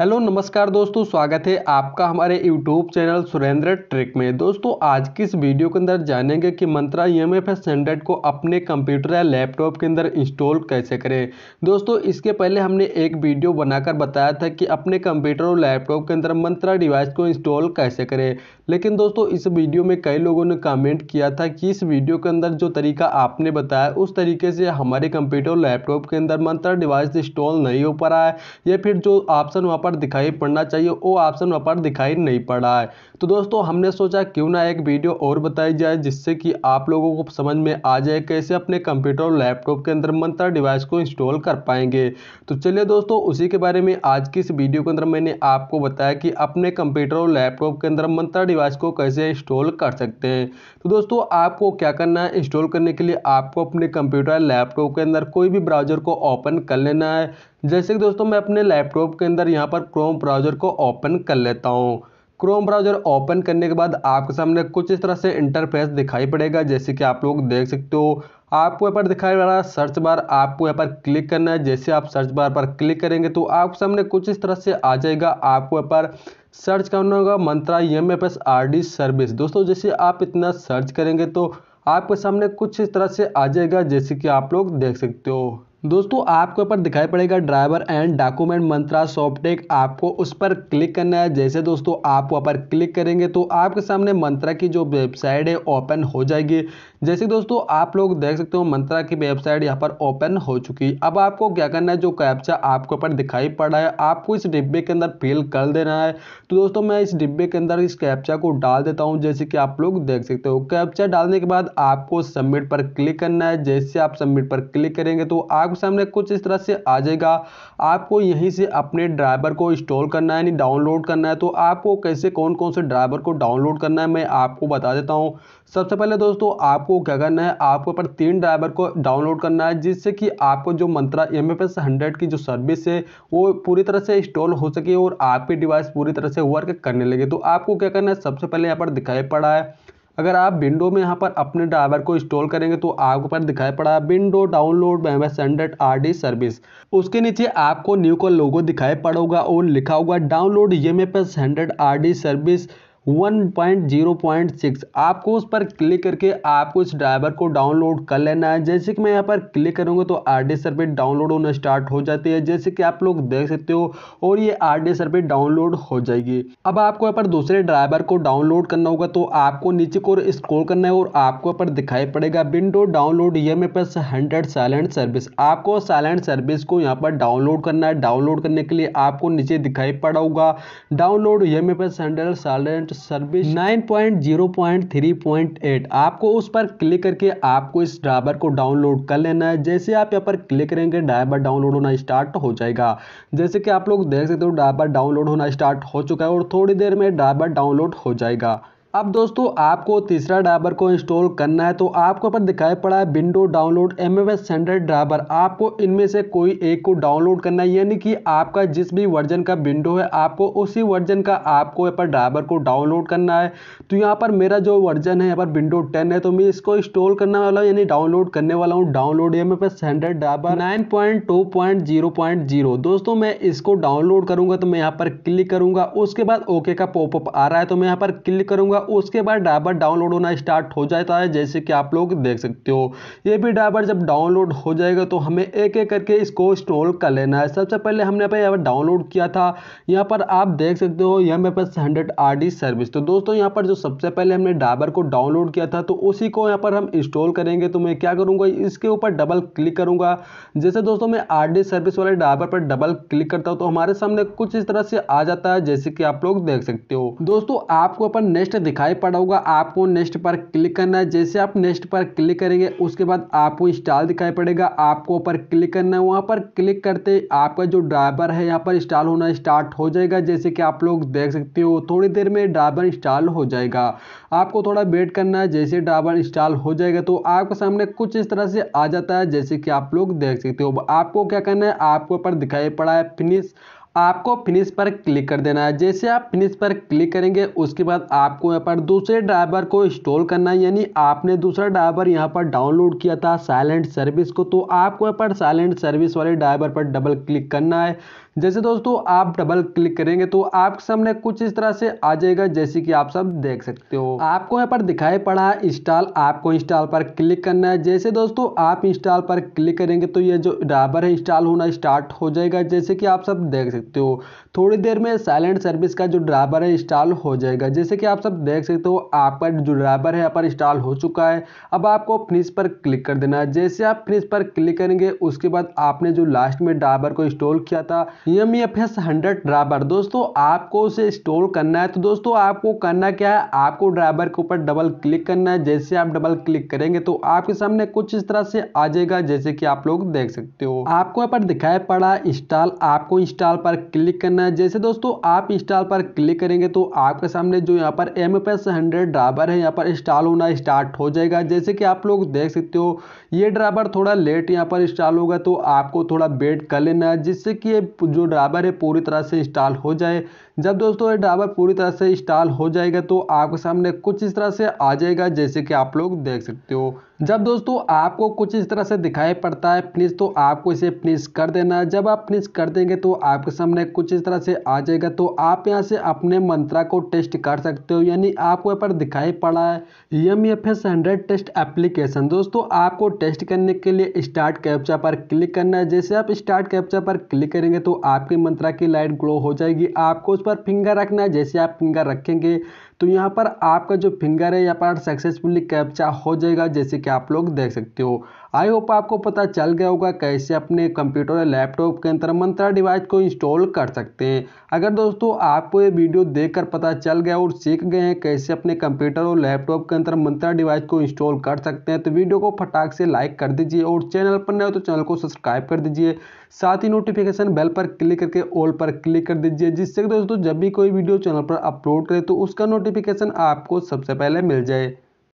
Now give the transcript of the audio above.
hello नमस्कार दोस्तों स्वागत है आपका हमारे यूट्यूब चैनल सुरेंद्र ट्रिक में दोस्तों आज की इस वीडियो के अंदर जानेंगे कि Mantra E M F standard को अपने कंप्यूटर या लैपटॉप के अंदर इंस्टॉल कैसे करें दोस्तों इसके पहले हमने एक वीडियो बनाकर बताया था कि अपने कंप्यूटर और लैपटॉप के अंदर मंत्रा डिवाइस को इंस्टॉल कैसे करें लेकिन दोस्तों इस वीडियो में कई लोगों ने कमेंट किया था कि इस वीडियो के अंदर जो तरीका आपने बताया उस तरीके से हमारे कंप्यूटर और लैपटॉप के अंदर मंत्रा डिवाइस इंस्टॉल नहीं हो पा रहा है या फिर जो ऑप्शन वहाँ पर पर दिखाई पड़ना चाहिए वो ऑप्शन वहाँ पर दिखाई नहीं पड़ रहा है तो दोस्तों हमने सोचा क्यों ना एक वीडियो और बताई जाए जिससे कि आप लोगों को समझ में आ जाए कैसे अपने कंप्यूटर और लैपटॉप के अंदर मंत्र डिवाइस को इंस्टॉल कर पाएंगे तो चलिए दोस्तों उसी के बारे में आज की इस वीडियो के अंदर मैंने आपको बताया कि अपने कंप्यूटर और लैपटॉप के अंदर मंत्र डिवाइस को कैसे इंस्टॉल कर सकते हैं तो दोस्तों आपको क्या करना है इंस्टॉल करने के लिए आपको अपने कंप्यूटर लैपटॉप के अंदर कोई भी ब्राउजर को ओपन कर लेना है जैसे कि दोस्तों मैं अपने लैपटॉप के अंदर यहाँ पर क्रोम ब्राउज़र को ओपन कर लेता हूँ क्रोम ब्राउज़र ओपन करने के बाद आपके सामने कुछ इस तरह से इंटरफेस दिखाई पड़ेगा जैसे कि आप लोग देख सकते हो आपको यहाँ पर दिखाई पड़ रहा है सर्च बार आपको यहाँ पर क्लिक करना है जैसे आप सर्च बार पर क्लिक करेंगे तो आपके सामने कुछ इस तरह से आ जाएगा आपको यहाँ पर सर्च करना होगा Mantra M F S R D service दोस्तों जैसे आप इतना सर्च करेंगे तो आपके सामने कुछ इस तरह से आ जाएगा जैसे कि आप लोग देख सकते हो दोस्तों आपके ऊपर दिखाई पड़ेगा driver and document Mantra Softech आपको उस पर क्लिक करना है जैसे दोस्तों आप वहाँ पर क्लिक करेंगे तो आपके सामने मंत्रा की जो वेबसाइट है ओपन हो जाएगी जैसे दोस्तों आप लोग देख सकते हो मंत्रा की वेबसाइट यहाँ पर ओपन हो चुकी है अब आपको क्या करना है जो कैप्चा आपके ऊपर दिखाई पड़ रहा है आपको इस डिब्बे के अंदर फिल कर देना है तो दोस्तों मैं इस डिब्बे के अंदर इस कैप्चा को डाल देता हूँ जैसे कि आप लोग देख सकते हो कैप्चा डालने के बाद आपको सबमिट पर क्लिक करना है जैसे आप सबमिट पर क्लिक करेंगे तो आप आपके सामने कुछ इस तरह से आ जाएगा आपको यहीं से अपने ड्राइवर को इंस्टॉल करना है यानी डाउनलोड करना है तो आपको कैसे कौन कौन से ड्राइवर को डाउनलोड करना है मैं आपको बता देता हूँ सबसे पहले दोस्तों आपको क्या करना है आपको पर तीन ड्राइवर को डाउनलोड करना है जिससे कि आपको जो Mantra M F S hundred की जो सर्विस है वो पूरी तरह से इंस्टॉल हो सके और आपकी डिवाइस पूरी तरह से वर्क करने लगे तो आपको क्या करना है सबसे पहले यहाँ पर दिखाई पड़ा है अगर आप विंडो में यहाँ पर अपने ड्राइवर को इंस्टॉल करेंगे तो आपको पर दिखाई पड़ा विंडो डाउनलोड सेंडेड आर डी सर्विस उसके नीचे आपको न्यू का लोगो दिखाई पड़ा होगा और लिखा होगा download E M F service 1.0.6 आपको उस पर क्लिक करके आपको इस ड्राइवर को डाउनलोड कर लेना है जैसे कि मैं यहाँ पर क्लिक करूँगा तो आर डी सर्वे डाउनलोड होना स्टार्ट हो जाती है जैसे कि आप लोग देख सकते हो और ये आर डी सर्वे डाउनलोड हो जाएगी अब आपको यहाँ पर दूसरे ड्राइवर को डाउनलोड करना होगा तो आपको नीचे को स्क्रोल करना है और आपको यहाँ पर दिखाई पड़ेगा विंडो डाउनलोड ये मेरे पास हंड्रेड साइलेंट सर्विस आपको साइलेंट सर्विस को यहाँ पर डाउनलोड करना है डाउनलोड करने के लिए आपको नीचे दिखाई पड़ा होगा डाउनलोड ये मेरे पास हंड्रेड साइलेंट सर्विस 9.0.3.8 आपको उस पर क्लिक करके आपको इस ड्राइवर को डाउनलोड कर लेना है जैसे आप यहाँ पर क्लिक करेंगे ड्राइवर डाउनलोड होना स्टार्ट हो जाएगा जैसे कि आप लोग देख सकते हो ड्राइवर डाउनलोड होना स्टार्ट हो चुका है और थोड़ी देर में ड्राइवर डाउनलोड हो जाएगा अब दोस्तों आपको तीसरा ड्राइवर को इंस्टॉल करना है तो आपको पर दिखाई पड़ा है window download M M S सेंड्रेड ड्राइवर आपको इनमें से कोई एक को डाउनलोड करना है यानी कि आपका जिस भी वर्जन का विंडो है आपको उसी वर्जन का आपको यहाँ पर ड्राइवर को डाउनलोड करना है तो यहाँ पर मेरा जो वर्जन है यहाँ पर विंडो टेन है तो मैं इसको इंस्टॉल करने वाला हूँ यानी डाउनलोड करने वाला हूँ download M M S hundred driver nine point two point zero point zero दोस्तों मैं इसको डाउनलोड करूँगा तो मैं यहाँ पर क्लिक करूँगा उसके बाद ओके का पॉपअप आ रहा है तो मैं यहाँ पर क्लिक करूँगा होगा उसके बाद ड्राइवर डाउनलोड होना स्टार्ट हो जाता है जैसे कि आप लोग देख सकते हो ये भी ड्राइवर जब डाउनलोड हो जाएगा तो हमें एक एक करके इसको इंस्टॉल कर लेना है सबसे पहले हमने यहाँ पर डाउनलोड किया था यहाँ पर आप देख सकते हो यहाँ मेरे पास हंड्रेड आर सर्विस तो दोस्तों यहाँ पर जो सबसे पहले हमने ड्राइवर को डाउनलोड किया था तो उसी को यहाँ पर हम इंस्टॉल करेंगे तो मैं क्या करूँगा इसके ऊपर डबल क्लिक करूँगा जैसे दोस्तों मैं आर सर्विस वाले ड्राइवर पर डबल क्लिक करता हूँ तो हमारे सामने कुछ इस तरह से आ जाता है जैसे कि आप लोग देख सकते हो दोस्तों आपको अपन नेक्स्ट दिखाई पड़ा होगा आपको नेक्स्ट पर क्लिक करना है जैसे आप नेक्स्ट पर क्लिक करेंगे उसके बाद आपको इंस्टॉल दिखाई पड़ेगा आपको ऊपर क्लिक करना है वहाँ पर क्लिक करते आपका जो ड्राइवर है यहाँ पर इंस्टॉल होना स्टार्ट हो जाएगा जैसे कि आप लोग देख सकते हो थोड़ी देर में ड्राइवर इंस्टॉल हो जाएगा आपको थोड़ा वेट करना है जैसे ड्राइवर इंस्टॉल हो जाएगा तो आपके सामने कुछ इस तरह से आ जाता है जैसे कि आप लोग देख सकते हो आपको क्या करना है आपको ऊपर दिखाई पड़ा है फिनिश आपको फिनिश पर क्लिक कर देना है जैसे आप फिनिश पर क्लिक करेंगे उसके बाद आपको यहाँ पर दूसरे ड्राइवर को इंस्टॉल करना है यानी आपने दूसरा ड्राइवर यहाँ पर डाउनलोड किया था साइलेंट सर्विस को तो आपको यहाँ पर साइलेंट सर्विस वाले ड्राइवर पर डबल क्लिक करना है जैसे दोस्तों आप डबल क्लिक करेंगे तो आपके सामने कुछ इस तरह से आ जाएगा जैसे कि आप सब देख सकते हो आपको यहाँ पर दिखाई पड़ा है इंस्टॉल आपको इंस्टॉल पर क्लिक करना है जैसे दोस्तों आप इंस्टॉल पर क्लिक करेंगे तो ये जो ड्राइवर है इंस्टॉल होना स्टार्ट हो जाएगा जैसे कि आप सब देख सकते सकते हो थोड़ी देर में साइलेंट सर्विस का जो ड्राइवर है इंस्टॉल हो जाएगा जैसे कि आप सब देख सकते हो आपका जो ड्राइवर है यहाँ पर इंस्टॉल हो चुका है अब आपको फिनिश पर क्लिक कर देना है जैसे आप फिनिश पर क्लिक करेंगे उसके बाद आपने जो लास्ट में ड्राइवर को इंस्टॉल किया था M F S hundred driver दोस्तों आपको उसे इंस्टॉल करना है तो दोस्तों आपको करना क्या है आपको ड्राइवर के ऊपर डबल क्लिक करना है जैसे आप डबल क्लिक करेंगे तो आपके सामने कुछ इस तरह से आ जाएगा जैसे कि आप लोग देख सकते हो आपको यहाँ पर दिखाई पड़ा इंस्टॉल आपको इंस्टॉल पर क्लिक करना है जैसे दोस्तों आप इंस्टॉल पर क्लिक करेंगे तो आपके सामने जो यहाँ पर एम एस हंड्रेड ड्राइवर है यहाँ पर इंस्टॉल होना स्टार्ट हो जाएगा जैसे कि आप लोग देख सकते हो ये ड्राइवर थोड़ा लेट यहाँ पर इंस्टॉल होगा तो आपको थोड़ा वेट कर लेना है जिससे कि ये जो ड्राइवर है पूरी तरह से इंस्टॉल हो जाए जब दोस्तों ये ड्राइवर पूरी तरह से इंस्टॉल हो जाएगा तो आपके सामने कुछ इस तरह से आ जाएगा जैसे कि आप लोग देख सकते हो जब दोस्तों आपको कुछ इस तरह से दिखाई पड़ता है फिनिश तो आपको इसे फिनिश कर देना है जब आप फिनिश कर देंगे तो आपके सामने कुछ इस तरह से आ जाएगा तो आप यहाँ से अपने मंत्रा को टेस्ट कर सकते हो यानी आपको यहाँ पर दिखाई पड़ा है M F S hundred test application दोस्तों आपको टेस्ट करने के लिए स्टार्ट कैप्चा पर क्लिक करना है जैसे आप स्टार्ट कैप्चा पर क्लिक करेंगे तो आपकी मंत्रा की लाइट ग्लो हो जाएगी आपको उस पर फिंगर रखना है जैसे आप फिंगर रखेंगे तो यहाँ पर आपका जो फिंगर है यहाँ पर सक्सेसफुली कैप्चा हो जाएगा जैसे कि आप लोग देख सकते हो आई होप आपको पता चल गया होगा कैसे अपने कंप्यूटर या लैपटॉप के अंदर मंत्रा डिवाइस को इंस्टॉल कर सकते हैं अगर दोस्तों आपको ये वीडियो देखकर पता चल गया और सीख गए हैं कैसे अपने कंप्यूटर और लैपटॉप के अंदर मंत्रा डिवाइस को इंस्टॉल कर सकते हैं तो वीडियो को फटाक से लाइक कर दीजिए और चैनल पर नए हो तो चैनल को सब्सक्राइब कर दीजिए साथ ही नोटिफिकेशन बेल पर क्लिक करके ऑल पर क्लिक कर दीजिए जिससे कि दोस्तों जब भी कोई वीडियो चैनल पर अपलोड करे तो उसका नोटिफिकेशन आपको सबसे पहले मिल जाए